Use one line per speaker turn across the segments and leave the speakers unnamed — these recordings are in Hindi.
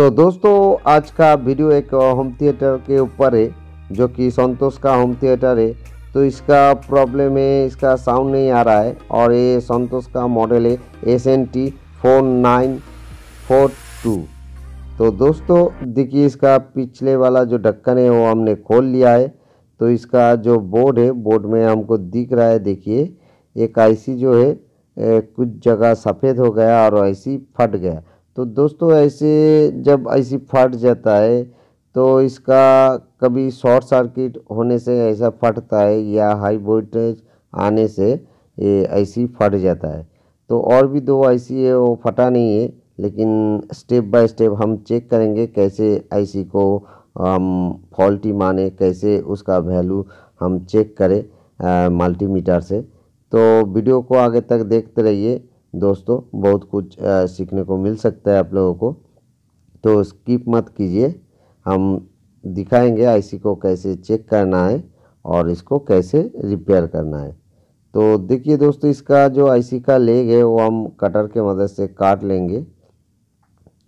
तो दोस्तों आज का वीडियो एक होम थिएटर के ऊपर है जो कि संतोष का होम थिएटर है तो इसका प्रॉब्लम है इसका साउंड नहीं आ रहा है और ये संतोष का मॉडल है S N T four nine four two तो दोस्तों देखिए इसका पिछले वाला जो ढक्कन है वो हमने खोल लिया है तो इसका जो बोर्ड है बोर्ड में हमको दिख रहा है देखिए एक आईसी जो है ए, कुछ जगह सफ़ेद हो गया और आईसी फट गया तो दोस्तों ऐसे जब ऐसी फट जाता है तो इसका कभी शॉर्ट सर्किट होने से ऐसा फटता है या हाई वोल्टेज आने से ये ऐसी फट जाता है तो और भी दो ऐसी है वो फटा नहीं है लेकिन स्टेप बाय स्टेप हम चेक करेंगे कैसे ऐसी को हम फॉल्टी माने कैसे उसका वैल्यू हम चेक करें मल्टीमीटर से तो वीडियो को आगे तक देखते रहिए दोस्तों बहुत कुछ सीखने को मिल सकता है आप लोगों को तो स्किप मत कीजिए हम दिखाएंगे आईसी को कैसे चेक करना है और इसको कैसे रिपेयर करना है तो देखिए दोस्तों इसका जो आईसी का लेग है वो हम कटर के मदद से काट लेंगे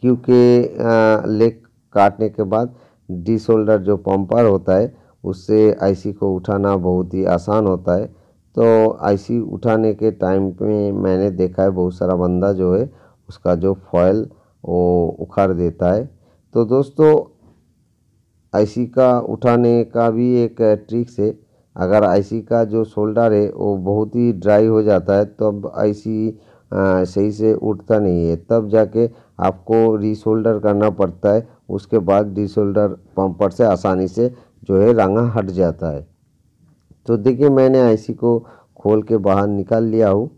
क्योंकि लेग काटने के बाद डी शोल्डर जो पंपर होता है उससे आईसी को उठाना बहुत ही आसान होता है तो आईसी उठाने के टाइम पे मैंने देखा है बहुत सारा बंदा जो है उसका जो फॉयल वो उखाड़ देता है तो दोस्तों आईसी का उठाने का भी एक ट्रिक से अगर आईसी का जो शोल्डर है वो बहुत ही ड्राई हो जाता है तब तो आईसी सही से उठता नहीं है तब जाके आपको रीशोल्डर करना पड़ता है उसके बाद रीशोल्डर पंपर से आसानी से जो है रंगा हट जाता है तो देखिए मैंने आईसी को खोल के बाहर निकाल लिया हूँ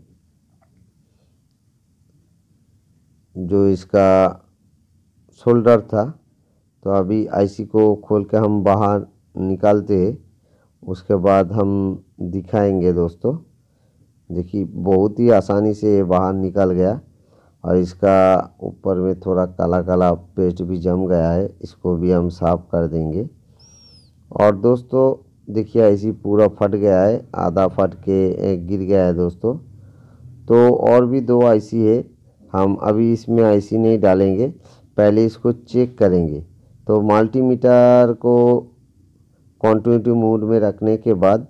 जो इसका शोल्डर था तो अभी आईसी को खोल के हम बाहर निकालते हैं उसके बाद हम दिखाएंगे दोस्तों देखिए बहुत ही आसानी से बाहर निकल गया और इसका ऊपर में थोड़ा काला काला पेस्ट भी जम गया है इसको भी हम साफ़ कर देंगे और दोस्तों देखिए ऐसी पूरा फट गया है आधा फट के गिर गया है दोस्तों तो और भी दो आईसी है हम अभी इसमें आईसी नहीं डालेंगे पहले इसको चेक करेंगे तो मल्टीमीटर को कॉन्टिन्यूटी मोड में रखने के बाद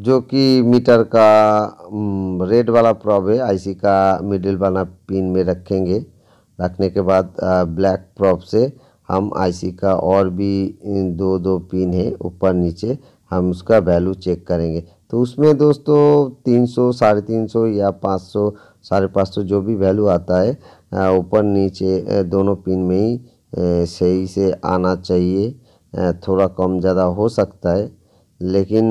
जो कि मीटर का रेड वाला प्रॉब है आईसी का मिडिल वाला पिन में रखेंगे रखने के बाद ब्लैक प्रॉब से हम आईसी का और भी दो दो पिन है ऊपर नीचे हम उसका वैल्यू चेक करेंगे तो उसमें दोस्तों तीन सौ साढ़े तीन सौ या पाँच सौ साढ़े पाँच सौ जो भी वैल्यू आता है ऊपर नीचे दोनों पिन में ही सही से आना चाहिए थोड़ा कम ज़्यादा हो सकता है लेकिन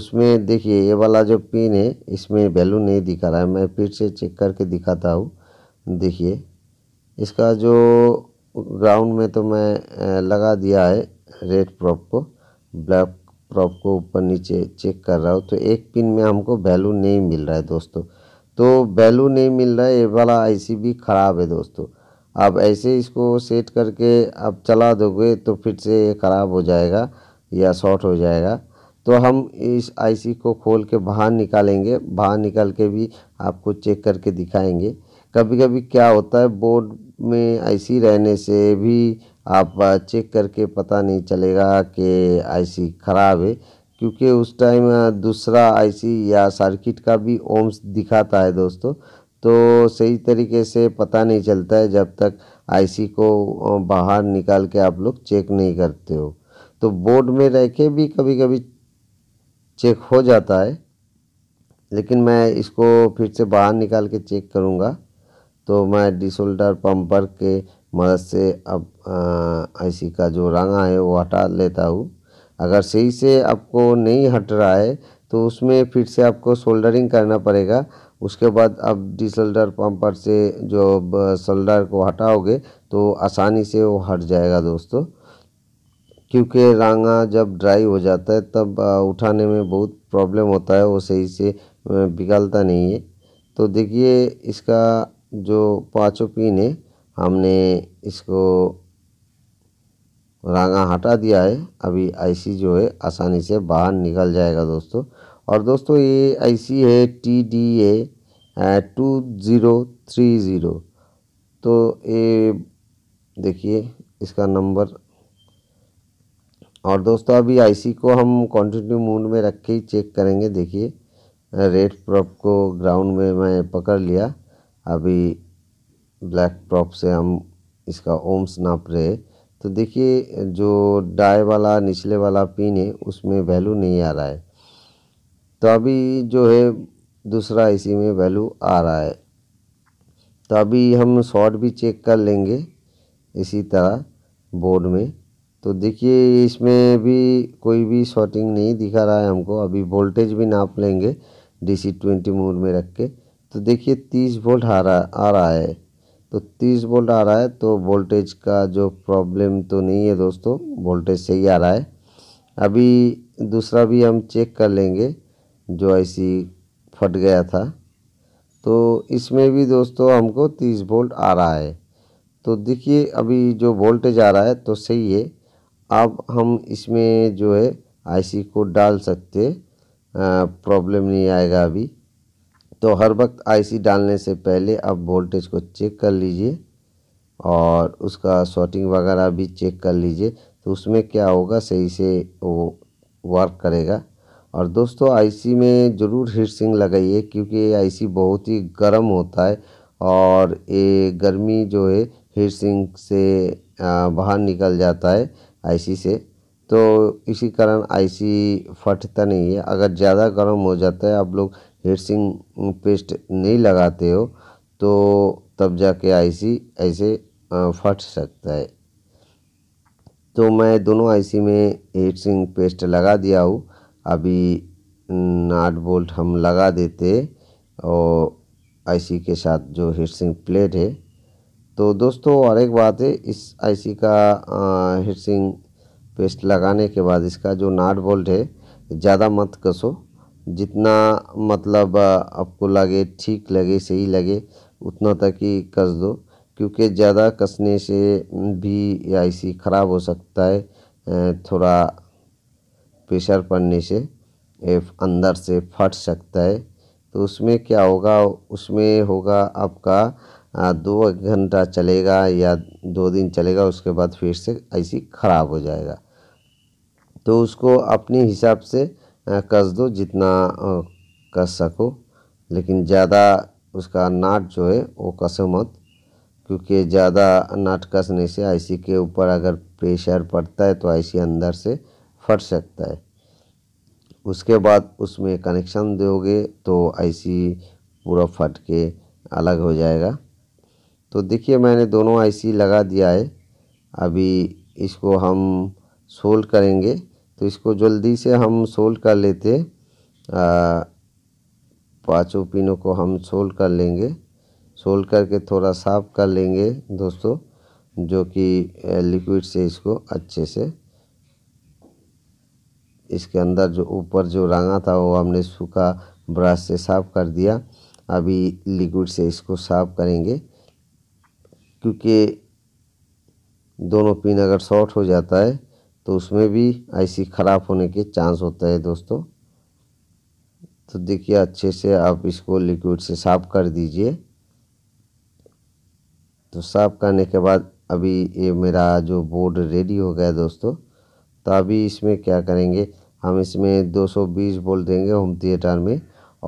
उसमें देखिए ये वाला जो पिन है इसमें वैल्यू नहीं दिखा रहा है मैं फिर से चेक करके दिखाता हूँ देखिए इसका जो ग्राउंड में तो मैं लगा दिया है रेड प्रॉप को ब्लैक प्रॉप को ऊपर नीचे चेक कर रहा हूँ तो एक पिन में हमको वैल्यू नहीं मिल रहा है दोस्तों तो वैल्यू नहीं मिल रहा है ये वाला भी ख़राब है दोस्तों आप ऐसे इसको सेट करके आप चला दोगे तो फिर से ये ख़राब हो जाएगा या शॉर्ट हो जाएगा तो हम इस आईसी को खोल के बाहर निकालेंगे बाहर निकाल के भी आपको चेक करके दिखाएंगे कभी कभी क्या होता है बोर्ड में आईसी रहने से भी आप चेक करके पता नहीं चलेगा कि आईसी ख़राब है क्योंकि उस टाइम दूसरा आईसी या सर्किट का भी ओम्स दिखाता है दोस्तों तो सही तरीके से पता नहीं चलता है जब तक आईसी को बाहर निकाल के आप लोग चेक नहीं करते हो तो बोर्ड में रह के भी कभी कभी चेक हो जाता है लेकिन मैं इसको फिर से बाहर निकाल के चेक करूँगा तो मैं डिसोल्डर पंपर के मदद से अब ऐसी का जो रंगा है वो हटा लेता हूँ अगर सही से आपको नहीं हट रहा है तो उसमें फिर से आपको सोल्डरिंग करना पड़ेगा उसके बाद अब डिसल्डर पंपर से जो सोल्डर को हटाओगे तो आसानी से वो हट जाएगा दोस्तों क्योंकि रंगा जब ड्राई हो जाता है तब उठाने में बहुत प्रॉब्लम होता है वो सही से बिगलता नहीं है तो देखिए इसका जो पाँचों पिन है हमने इसको रंगा हटा दिया है अभी आईसी जो है आसानी से बाहर निकल जाएगा दोस्तों और दोस्तों ये आईसी है T D A two zero three zero तो ये देखिए इसका नंबर और दोस्तों अभी आईसी को हम कॉन्टिन्यू मूड में रख के ही चेक करेंगे देखिए रेड प्रॉप को ग्राउंड में मैं पकड़ लिया अभी ब्लैक टॉप से हम इसका ओम्स नाप रहे तो देखिए जो डाई वाला निचले वाला पिन है उसमें वैल्यू नहीं आ रहा है तो अभी जो है दूसरा इसी में वैल्यू आ रहा है तो अभी हम शॉर्ट भी चेक कर लेंगे इसी तरह बोर्ड में तो देखिए इसमें भी कोई भी शॉर्टिंग नहीं दिखा रहा है हमको अभी वोल्टेज भी नाप लेंगे डीसी ट्वेंटी मोड में रख के तो देखिए तीस वोल्ट आ रहा आ रहा है तो 30 वोल्ट आ रहा है तो वोल्टेज का जो प्रॉब्लम तो नहीं है दोस्तों वोल्टेज सही आ रहा है अभी दूसरा भी हम चेक कर लेंगे जो ऐसी फट गया था तो इसमें भी दोस्तों हमको 30 वोल्ट आ रहा है तो देखिए अभी जो वोल्टेज आ रहा है तो सही है अब हम इसमें जो है आईसी को डाल सकते प्रॉब्लम नहीं आएगा अभी तो हर वक्त आईसी डालने से पहले आप वोल्टेज को चेक कर लीजिए और उसका शॉटिंग वगैरह भी चेक कर लीजिए तो उसमें क्या होगा सही से वो वर्क करेगा और दोस्तों आईसी में ज़रूर हीट सिंग लगाइए क्योंकि आईसी बहुत ही गर्म होता है और ये गर्मी जो है हीट सिंग से बाहर निकल जाता है आईसी से तो इसी कारण आईसी फटता नहीं है अगर ज़्यादा गर्म हो जाता है आप लोग हेडसिंग पेस्ट नहीं लगाते हो तो तब जाके आईसी ऐसे फट सकता है तो मैं दोनों आईसी में हेडसिंग पेस्ट लगा दिया हूँ अभी नाट बोल्ट हम लगा देते और आईसी के साथ जो हेडसिंग प्लेट है तो दोस्तों और एक बात है इस आईसी का हेडसिंग पेस्ट लगाने के बाद इसका जो नाट बोल्ट है ज़्यादा मत कसो जितना मतलब आपको लगे ठीक लगे सही लगे उतना तक ही कस दो क्योंकि ज़्यादा कसने से भी ऐसी ख़राब हो सकता है थोड़ा प्रेशर पड़ने से अंदर से फट सकता है तो उसमें क्या होगा उसमें होगा आपका दो घंटा चलेगा या दो दिन चलेगा उसके बाद फिर से ऐसी ख़राब हो जाएगा तो उसको अपने हिसाब से कस दो जितना कस सको लेकिन ज़्यादा उसका नाट जो है वो कसो मत क्योंकि ज़्यादा नाट कसने से आईसी के ऊपर अगर प्रेशर पड़ता है तो आईसी अंदर से फट सकता है उसके बाद उसमें कनेक्शन दोगे तो आईसी पूरा फट के अलग हो जाएगा तो देखिए मैंने दोनों आईसी लगा दिया है अभी इसको हम सोल्ड करेंगे तो इसको जल्दी से हम सोल्व कर लेते पाँचों पिनों को हम सोल्व कर लेंगे सोल्व करके थोड़ा साफ कर लेंगे दोस्तों जो कि लिक्विड से इसको अच्छे से इसके अंदर जो ऊपर जो रंगा था वो हमने सूखा ब्रश से साफ कर दिया अभी लिक्विड से इसको साफ करेंगे क्योंकि दोनों पिन अगर शॉर्ट हो जाता है तो उसमें भी आईसी ख़राब होने के चांस होता है दोस्तों तो देखिए अच्छे से आप इसको लिक्विड से साफ़ कर दीजिए तो साफ़ करने के बाद अभी ये मेरा जो बोर्ड रेडी हो गया दोस्तों तो अभी इसमें क्या करेंगे हम इसमें 220 बोल देंगे होम थिएटर में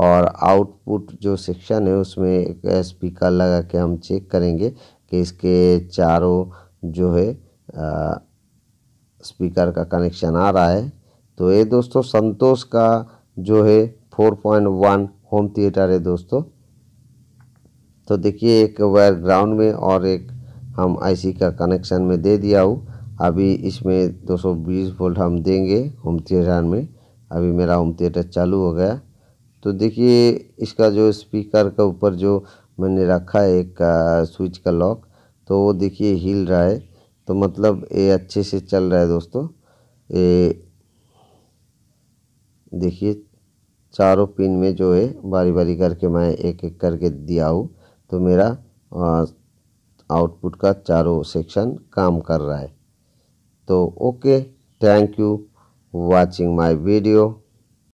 और आउटपुट जो सेक्शन है उसमें एक स्पीकर लगा के हम चेक करेंगे कि इसके चारों जो है आ, स्पीकर का कनेक्शन आ रहा है तो ये दोस्तों संतोष का जो है four point one home theatre है दोस्तों तो देखिए एक वायर ग्राउंड में और एक हम आईसी का कनेक्शन में दे दिया हूँ अभी इसमें 220 वोल्ट हम देंगे होम थिएटर में अभी मेरा होम थिएटर चालू हो गया तो देखिए इसका जो स्पीकर का ऊपर जो मैंने रखा है एक स्विच का लॉक तो वो देखिए हिल रहा है तो मतलब ये अच्छे से चल रहा है दोस्तों ये देखिए चारों पिन में जो है बारी बारी करके मैं एक एक करके दिया हूँ तो मेरा आउटपुट का चारों सेक्शन काम कर रहा है तो okay thank you watching my video